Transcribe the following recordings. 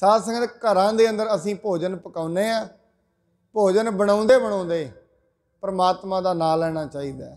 ਸਾਧ ਸੰਗਤ ਘਰਾਂ ਦੇ ਅੰਦਰ ਅਸੀਂ ਭੋਜਨ ਪਕਾਉਨੇ ਆ ਭੋਜਨ ਬਣਾਉਂਦੇ ਬਣਾਉਂਦੇ ਪਰਮਾਤਮਾ ਦਾ ਨਾਮ ਲੈਣਾ ਚਾਹੀਦਾ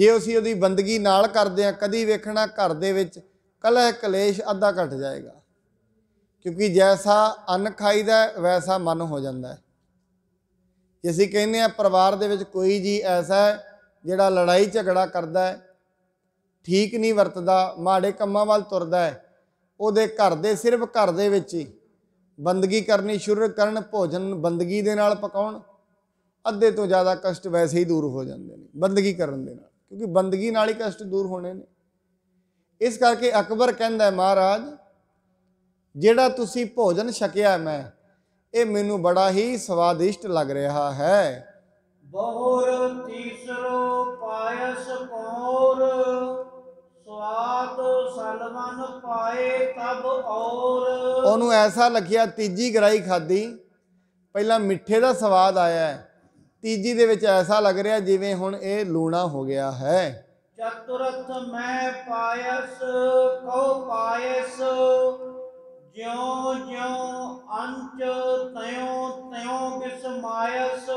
ਜੇ ਅਸੀਂ ਉਹਦੀ ਬੰਦਗੀ ਨਾਲ ਕਰਦੇ ਆ ਕਦੀ ਵੇਖਣਾ ਘਰ ਦੇ ਵਿੱਚ ਕਲਹ ਕਲੇਸ਼ ਅੱਧਾ ਘਟ ਜਾਏਗਾ ਕਿਉਂਕਿ ਜੈਸਾ ਅੰਨ ਖਾਈਦਾ ਵੈਸਾ ਮਨ ਹੋ ਜਾਂਦਾ ਜੇ ਅਸੀਂ ਕਹਿੰਦੇ ਆ ਪਰਿਵਾਰ ਦੇ ਵਿੱਚ ਕੋਈ ਜੀ ਐਸਾ ਜਿਹੜਾ ਲੜਾਈ ਝਗੜਾ ਕਰਦਾ ਠੀਕ ਨਹੀਂ ਵਰਤਦਾ ਮਾੜੇ ਕੰਮਾਂ ਵੱਲ ਤੁਰਦਾ ਹੈ ਉਹਦੇ ਘਰ ਦੇ ਸਿਰਫ ਘਰ ਦੇ ਵਿੱਚ ਹੀ ਬੰਦਗੀ ਕਰਨੀ ਸ਼ੁਰੂ ਕਰਨ ਭੋਜਨ ਬੰਦਗੀ ਦੇ ਨਾਲ ਪਕਾਉਣ ਅੱਧੇ ਤੋਂ ਜ਼ਿਆਦਾ ਕਸ਼ਟ ਵੈਸੇ ਹੀ ਦੂਰ ਹੋ ਜਾਂਦੇ ਨੇ ਬੰਦਗੀ ਕਰਨ ਦੇ ਨਾਲ ਕਿਉਂਕਿ ਬੰਦਗੀ ਨਾਲ ਹੀ ਕਸ਼ਟ ਦੂਰ ਹੋਣੇ ਨੇ ਇਸ ਕਰਕੇ ਅਕਬਰ ਕਹਿੰਦਾ ਹੈ ਮਹਾਰਾਜ ਜਿਹੜਾ ਤੁਸੀਂ ਭੋਜਨ ਛਕਿਆ ਮੈਂ ਇਹ ਮੈਨੂੰ ਬੜਾ ਹੀ ਸਵਾਦਿਸ਼ਟ ਲੱਗ ਰਿਹਾ ਹੈ ਬਹੁਰ ਤੀਸਰੋ ਪਾਇਸ ਪੌਰ ਸਵਾਤ ਸਲਮਨ ਪਾਏ ਤਬ ਔਰ ਉਹਨੂੰ ਐਸਾ ਲੱਗਿਆ ਤੀਜੀ ਗਰਾਈ ਖਾਦੀ ਪਹਿਲਾਂ ਮਿੱਠੇ ਦਾ ਸਵਾਦ ਆਇਆ ਹੈ ਤੀਜੀ ਦੇ ਵਿੱਚ ਐਸਾ ਲੱਗ ਰਿਹਾ ਜਿਵੇਂ ਹੁਣ ਇਹ ਲੂਣਾ ਹੋ ਗਿਆ ਹੈ ਚਤੁਰਥ ਮੈਂ ਪਾਇਸ ਕਉ ਪਾਇਸ ਜਿਉ ਜਿਉ ਅੰਚ ਤਇਉ ਤਇਉ ਬਿਸਮਾਇਸ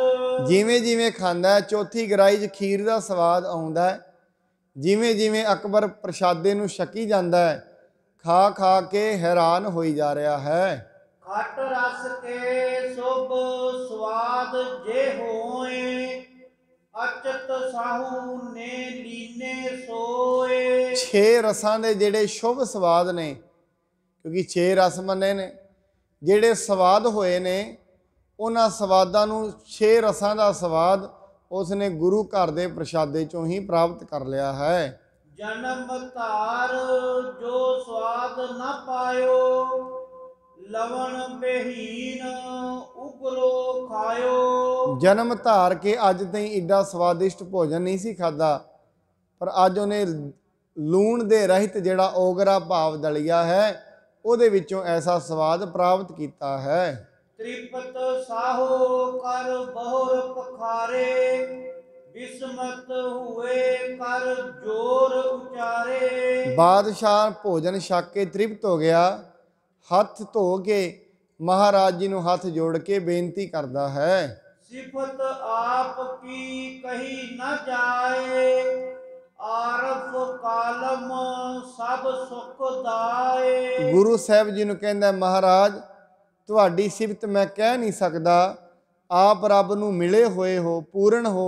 ਜਿਵੇਂ ਜਿਵੇਂ ਖਾਂਦਾ ਚੌਥੀ ਗਰਾਈ 'ਚ ਖੀਰ ਦਾ ਸਵਾਦ ਆਉਂਦਾ ਹੈ ਜਿਵੇਂ ਜਿਵੇਂ ਅਕਬਰ ਪ੍ਰਸ਼ਾਦੇ ਨੂੰ ਛਕੀ ਜਾਂਦਾ ਹੈ ਖਾ ਖਾ ਕੇ ਹੈਰਾਨ ਹੋਈ ਜਾ ਰਿਹਾ ਹੈ ਖਟ ਰਸ ਤੇ ਸੁਭ ਸਵਾਦ ਜੇ ਹੋਏ ਅਚਤ ਸਾਹੂ ਨੇ ਲੀਨੇ ਸੋਏ ਛੇ ਰਸਾਂ ਦੇ ਜਿਹੜੇ ਸ਼ੁਭ ਸਵਾਦ ਨੇ ਕਿਉਂਕਿ ਛੇ ਰਸ ਮੰਨੇ ਨੇ ਜਿਹੜੇ ਸਵਾਦ ਹੋਏ ਨੇ ਉਹਨਾਂ ਸਵਾਦਾਂ ਨੂੰ ਛੇ ਰਸਾਂ ਦਾ ਸਵਾਦ ਉਸ ਨੇ ਗੁਰੂ ਘਰ ਦੇ ਪ੍ਰਸ਼ਾਦੇ ਚੋਂ ਹੀ ਪ੍ਰਾਪਤ ਕਰ ਲਿਆ ਹੈ ਜਨਮ ਧਾਰ ਜੋ ਸਵਾਦ ਨਾ ਪਾਇਓ ਲਵਣ ਬਹੀਨ ਉਗਰੋ ਖਾਇਓ ਜਨਮ ਧਾਰ ਕੇ ਅੱਜ ਤਾਈਂ ਇੱਡਾ ਸਵਾਦਿਸ਼ਟ ਭੋਜਨ ਨਹੀਂ ਸੀ ਖਾਦਾ ਪਰ ਅੱਜ ਉਹਨੇ ਲੂਣ ਦੇ ਰਹਿਤ ਜਿਹੜਾ ਓਗਰਾ ਭਾਵ ਦਲਿਆ ਹੈ ਉਹਦੇ ਵਿੱਚੋਂ ਐਸਾ ਸਵਾਦ ਪ੍ਰਾਪਤ ਕੀਤਾ ਹੈ ਤ੍ਰਿਪਤ ਸਾਹੋ ਕਰ ਬਹੁ ਖਾਰੇ ਬਿਸਮਤ ਹੋਏ ਕਰ ਜੋਰ ਉਚਾਰੇ ਬਾਦਸ਼ਾਹ ਭੋਜਨ ਛੱਕ ਕੇ ਤ੍ਰਿਪਤ ਹੋ ਗਿਆ ਹੱਥ ਧੋ ਕੇ ਮਹਾਰਾਜ ਜੀ ਨੂੰ ਹੱਥ ਜੋੜ ਕੇ ਬੇਨਤੀ ਕਰਦਾ ਹੈ ਸਿਫਤ ਆਪ ਕੀ ਕਹੀ ਨਾ ਜਾਏ ਆਰਫ ਕਾਲਮ ਸਭ ਸੁਖ ਦਾਏ ਗੁਰੂ ਸਾਹਿਬ ਜੀ ਨੂੰ ਕਹਿੰਦਾ ਮਹਾਰਾਜ ਤੁਹਾਡੀ ਸਿਫਤ ਮੈਂ ਕਹਿ ਨਹੀਂ ਸਕਦਾ ਆਪ ਰੱਬ ਨੂੰ ਮਿਲੇ ਹੋਏ ਹੋ ਪੂਰਨ ਹੋ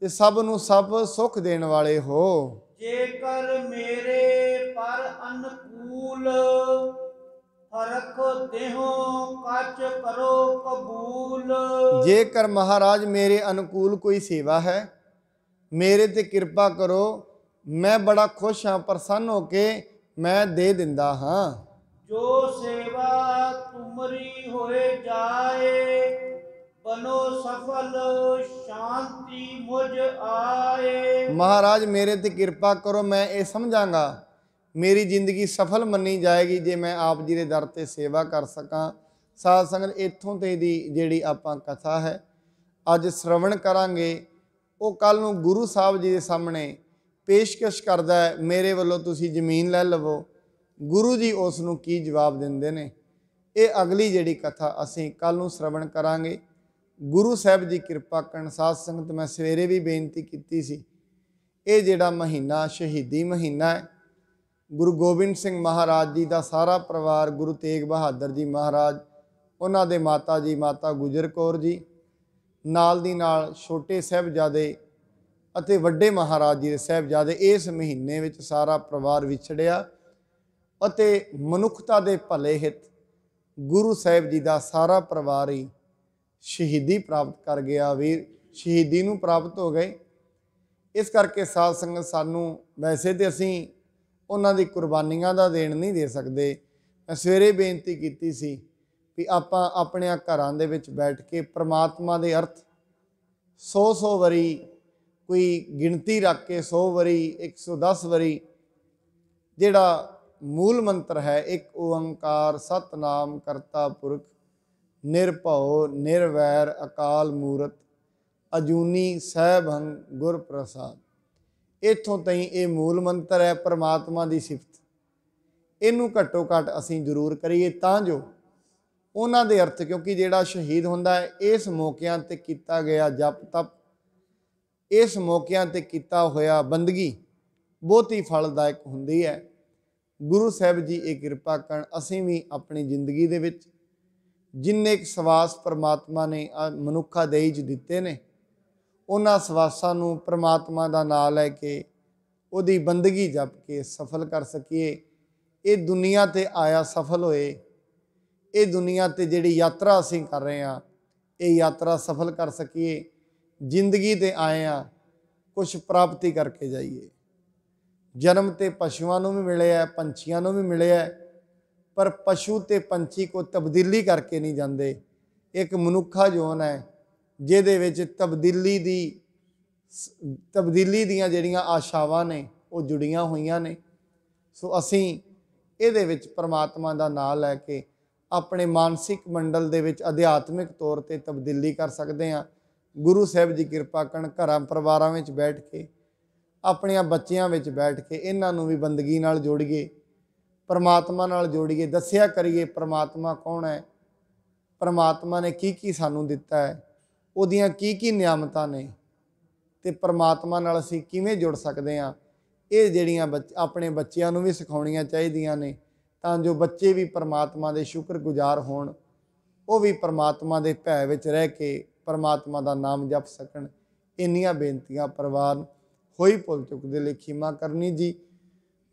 ਤੇ ਸਭ ਨੂੰ ਸਭ ਸੁਖ ਦੇਣ ਵਾਲੇ ਹੋ ਜੇਕਰ ਮੇਰੇ ਪਰ ਅਨਕੂਲ ਹਰਖ ਦੇਹੋ ਕੱਚ ਕਰੋ ਕਬੂਲ ਜੇਕਰ ਮਹਾਰਾਜ ਮੇਰੇ ਅਨਕੂਲ ਕੋਈ ਸੇਵਾ ਹੈ ਮੇਰੇ ਤੇ ਕਿਰਪਾ ਕਰੋ ਮੈਂ ਬੜਾ ਖੁਸ਼ ਹਾਂ ਪ੍ਰਸੰਨ ਹੋ ਕੇ ਮੈਂ ਦੇ ਦਿੰਦਾ ਹਾਂ ਜੋ ਸੇਵਾ ਤੁਮਰੀ ਹੋਏ ਜਾਏ ਪਨੋ ਸਫਲ ਸ਼ਾਂਤੀ ਮੁਝ ਆਏ ਮਹਾਰਾਜ ਮੇਰੇ ਤੇ ਕਿਰਪਾ ਕਰੋ ਮੈਂ ਇਹ ਸਮਝਾਂਗਾ ਮੇਰੀ ਜ਼ਿੰਦਗੀ ਸਫਲ ਮੰਨੀ ਜਾਏਗੀ ਜੇ ਮੈਂ ਆਪ ਜੀ ਦੇ ਦਰ ਤੇ ਸੇਵਾ ਕਰ ਸਕਾਂ ਸਾਧ ਸੰਗਤ ਇੱਥੋਂ ਤੇ ਦੀ ਜਿਹੜੀ ਆਪਾਂ ਕਥਾ ਹੈ ਅੱਜ ਸ਼ਰਵਣ ਕਰਾਂਗੇ ਉਹ ਕੱਲ ਨੂੰ ਗੁਰੂ ਸਾਹਿਬ ਜੀ ਦੇ ਸਾਹਮਣੇ ਪੇਸ਼ਕਸ਼ ਕਰਦਾ ਹੈ ਮੇਰੇ ਵੱਲੋਂ ਤੁਸੀਂ ਜ਼ਮੀਨ ਲੈ ਲਵੋ ਗੁਰੂ ਜੀ ਉਸ ਨੂੰ ਕੀ ਜਵਾਬ ਦਿੰਦੇ ਨੇ ਇਹ ਅਗਲੀ ਜਿਹੜੀ ਕਥਾ ਅਸੀਂ ਕੱਲ ਨੂੰ ਸ਼ਰਵਣ ਕਰਾਂਗੇ ਗੁਰੂ ਸਾਹਿਬ ਦੀ ਕਿਰਪਾ ਕਰਨ ਸਾਧ ਸੰਗਤ ਮੈਂ ਸਵੇਰੇ ਵੀ ਬੇਨਤੀ ਕੀਤੀ ਸੀ ਇਹ ਜਿਹੜਾ ਮਹੀਨਾ ਸ਼ਹੀਦੀ ਮਹੀਨਾ ਹੈ ਗੁਰੂ ਗੋਬਿੰਦ ਸਿੰਘ ਮਹਾਰਾਜ ਜੀ ਦਾ ਸਾਰਾ ਪਰਿਵਾਰ ਗੁਰੂ ਤੇਗ ਬਹਾਦਰ ਜੀ ਮਹਾਰਾਜ ਉਹਨਾਂ ਦੇ ਮਾਤਾ ਜੀ ਮਾਤਾ ਗੁਜਰ ਕੌਰ ਜੀ ਨਾਲ ਦੀ ਨਾਲ ਛੋਟੇ ਸਹਿਬਜ਼ਾਦੇ ਅਤੇ ਵੱਡੇ ਮਹਾਰਾਜ ਜੀ ਦੇ ਸਹਿਬਜ਼ਾਦੇ ਇਸ ਮਹੀਨੇ ਵਿੱਚ ਸਾਰਾ ਪਰਿਵਾਰ ਵਿਛੜਿਆ ਅਤੇ ਮਨੁੱਖਤਾ ਦੇ ਭਲੇ ਹਿਤ ਗੁਰੂ ਸਾਹਿਬ ਜੀ ਦਾ ਸਾਰਾ ਪਰਿਵਾਰ ਹੀ ਸ਼ਹੀਦੀ ਪ੍ਰਾਪਤ ਕਰ ਗਿਆ ਵੀਰ ਸ਼ਹੀਦੀ ਨੂੰ ਪ੍ਰਾਪਤ ਹੋ ਗਏ ਇਸ ਕਰਕੇ ਸਾਧ ਸੰਗਤ ਸਾਨੂੰ ਵੈਸੇ ਤੇ ਅਸੀਂ ਉਹਨਾਂ ਦੀ ਕੁਰਬਾਨੀਆਂ ਦਾ ਦੇਣ ਨਹੀਂ ਦੇ ਸਕਦੇ ਮੈਂ ਸਵੇਰੇ ਬੇਨਤੀ ਕੀਤੀ ਸੀ ਵੀ ਆਪਾਂ ਆਪਣੇ ਘਰਾਂ ਦੇ ਵਿੱਚ ਬੈਠ ਕੇ ਪ੍ਰਮਾਤਮਾ ਦੇ ਅਰਥ 100-100 ਵਾਰੀ ਕੋਈ ਗਿਣਤੀ ਰੱਖ ਕੇ 100 ਵਾਰੀ 110 ਵਾਰੀ ਜਿਹੜਾ ਮੂਲ ਮੰਤਰ ਹੈ ਇੱਕ ਓੰਕਾਰ ਸਤਨਾਮ ਕਰਤਾ ਪੁਰਖ ਨਿਰਭਉ ਨਿਰਵੈਰ ਅਕਾਲ ਮੂਰਤ ਅਜੂਨੀ ਸਹਿਭੰ ਗੁਰ ਪ੍ਰਸਾਦ ਇਥੋਂ ਤਈ ਇਹ ਮੂਲ ਮੰਤਰ ਹੈ ਪ੍ਰਮਾਤਮਾ ਦੀ ਸਿਫਤ ਇਹਨੂੰ ਘੱਟੋ ਘੱਟ ਅਸੀਂ ਜ਼ਰੂਰ ਕਰੀਏ ਤਾਂ ਜੋ ਉਹਨਾਂ ਦੇ ਅਰਥ ਕਿਉਂਕਿ ਜਿਹੜਾ ਸ਼ਹੀਦ ਹੁੰਦਾ ਹੈ ਇਸ ਮੌਕਿਆਂ ਤੇ ਕੀਤਾ ਗਿਆ ਜਪ ਤਪ ਇਸ ਮੌਕਿਆਂ ਤੇ ਕੀਤਾ ਹੋਇਆ ਬੰਦਗੀ ਬਹੁਤ ਹੀ ਫਲਦਾਇਕ ਹੁੰਦੀ ਹੈ ਗੁਰੂ ਸਾਹਿਬ ਜੀ ਇਹ ਕਿਰਪਾ ਕਰਨ ਅਸੀਂ ਵੀ ਆਪਣੀ ਜ਼ਿੰਦਗੀ ਦੇ ਵਿੱਚ ਜਿੰਨੇ ਇੱਕ ਸਵਾਸ ਪ੍ਰਮਾਤਮਾ ਨੇ ਮਨੁੱਖਾ ਦੇਈ ਜ ਦਿੱਤੇ ਨੇ ਉਹਨਾਂ ਸਵਾਸਾਂ ਨੂੰ ਪ੍ਰਮਾਤਮਾ ਦਾ ਨਾਮ ਲੈ ਕੇ ਉਹਦੀ ਬੰਦਗੀ ਜਪ ਕੇ ਸਫਲ ਕਰ ਸਕੀਏ ਇਹ ਦੁਨੀਆ ਤੇ ਆਇਆ ਸਫਲ ਹੋਏ ਇਹ ਦੁਨੀਆ ਤੇ ਜਿਹੜੀ ਯਾਤਰਾ ਅਸੀਂ ਕਰ ਰਹੇ ਆ ਇਹ ਯਾਤਰਾ ਸਫਲ ਕਰ ਸਕੀਏ ਜ਼ਿੰਦਗੀ ਤੇ ਆਏ ਆ ਕੁਝ ਪ੍ਰਾਪਤੀ ਕਰਕੇ ਜਾਈਏ ਜਨਮ ਤੇ ਪਸ਼ੂਆਂ ਨੂੰ ਵੀ ਮਿਲਿਆ ਪੰਛੀਆਂ ਨੂੰ ਵੀ ਮਿਲਿਆ ਪਰ ਪਸ਼ੂ ਤੇ ਪੰਛੀ ਕੋ ਤਬਦੀਲੀ ਕਰਕੇ ਨਹੀਂ ਜਾਂਦੇ ਇੱਕ ਮਨੁੱਖਾ ਜੋਨ ਹੈ ਜਿਹਦੇ ਵਿੱਚ ਤਬਦੀਲੀ ਦੀ ਤਬਦੀਲੀ ਦੀਆਂ ਜਿਹੜੀਆਂ ਆਸ਼ਾਵਾਂ ਨੇ ਉਹ ਜੁੜੀਆਂ ਹੋਈਆਂ ਨੇ ਸੋ ਅਸੀਂ ਇਹਦੇ ਵਿੱਚ ਪਰਮਾਤਮਾ ਦਾ ਨਾਮ ਲੈ ਕੇ ਆਪਣੇ ਮਾਨਸਿਕ ਮੰਡਲ ਦੇ ਵਿੱਚ ਅਧਿਆਤਮਿਕ ਤੌਰ ਤੇ ਤਬਦੀਲੀ ਕਰ ਸਕਦੇ ਹਾਂ ਗੁਰੂ ਸਾਹਿਬ ਦੀ ਕਿਰਪਾ ਕਰਨ ਘਰਾਂ ਪਰਿਵਾਰਾਂ ਵਿੱਚ ਬੈਠ ਕੇ ਆਪਣੀਆਂ ਬੱਚਿਆਂ ਵਿੱਚ ਬੈਠ ਕੇ ਇਹਨਾਂ ਨੂੰ ਵੀ ਬੰਦਗੀ ਨਾਲ ਜੋੜੀਏ ਪਰਮਾਤਮਾ ਨਾਲ ਜੋੜੀਏ ਦੱਸਿਆ ਕਰੀਏ ਪਰਮਾਤਮਾ ਕੌਣ ਹੈ ਪਰਮਾਤਮਾ ਨੇ ਕੀ ਕੀ ਸਾਨੂੰ ਦਿੱਤਾ ਹੈ ਉਹਦੀਆਂ ਕੀ ਕੀ ਨਿਯਮਤਾਂ ਨੇ ਤੇ ਪਰਮਾਤਮਾ ਨਾਲ ਅਸੀਂ ਕਿਵੇਂ ਜੁੜ ਸਕਦੇ ਹਾਂ ਇਹ ਜਿਹੜੀਆਂ ਆਪਣੇ ਬੱਚਿਆਂ ਨੂੰ ਵੀ ਸਿਖਾਉਣੀਆਂ ਚਾਹੀਦੀਆਂ ਨੇ ਤਾਂ ਜੋ ਬੱਚੇ ਵੀ ਪਰਮਾਤਮਾ ਦੇ ਸ਼ੁਕਰਗੁਜ਼ਾਰ ਹੋਣ ਉਹ ਵੀ ਪਰਮਾਤਮਾ ਦੇ ਭੈ ਵਿੱਚ ਰਹਿ ਕੇ ਪਰਮਾਤਮਾ ਦਾ ਨਾਮ ਜਪ ਸਕਣ ਇੰਨੀਆਂ ਬੇਨਤੀਆਂ ਪਰਿਵਾਰ ਹੋਈ ਭੁੱਲ ਚੁੱਕ ਦੇ ਲਈ ਖਿਮਾ ਕਰਨੀ ਜੀ